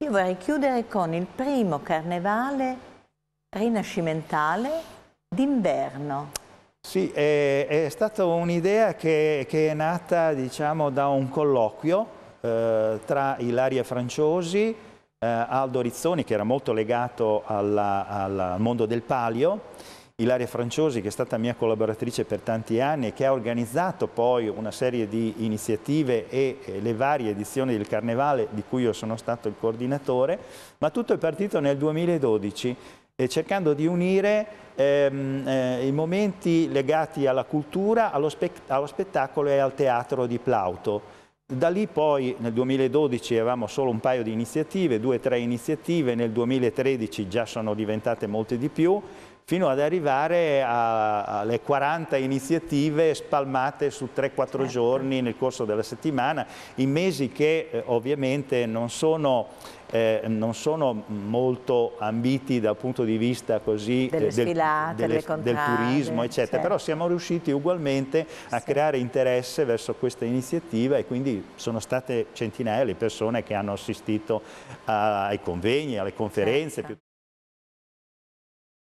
Io vorrei chiudere con il primo carnevale rinascimentale d'inverno. Sì, è, è stata un'idea che, che, è nata diciamo, da un colloquio eh, tra Ilaria Franciosi, eh, Aldo Rizzoni, che era molto legato alla, al mondo del palio, Ilaria Franciosi che è stata mia collaboratrice per tanti anni e che ha organizzato poi una serie di iniziative e eh, le varie edizioni del Carnevale di cui io sono stato il coordinatore, ma tutto è partito nel 2012 eh, cercando di unire ehm, eh, i momenti legati alla cultura, allo, spe allo spettacolo e al teatro di Plauto. Da lì poi nel 2012 avevamo solo un paio di iniziative, due o tre iniziative, nel 2013 già sono diventate molte di più fino ad arrivare a, alle 40 iniziative spalmate su 3-4 certo. giorni nel corso della settimana, in mesi che eh, ovviamente non sono, eh, non sono, molto ambiti dal punto di vista così, eh, del, delle, delle del, turismo, eccetera, certo. però siamo riusciti ugualmente a sì. creare interesse verso questa iniziativa e quindi sono state centinaia le persone che hanno assistito a, ai convegni, alle conferenze. Certo.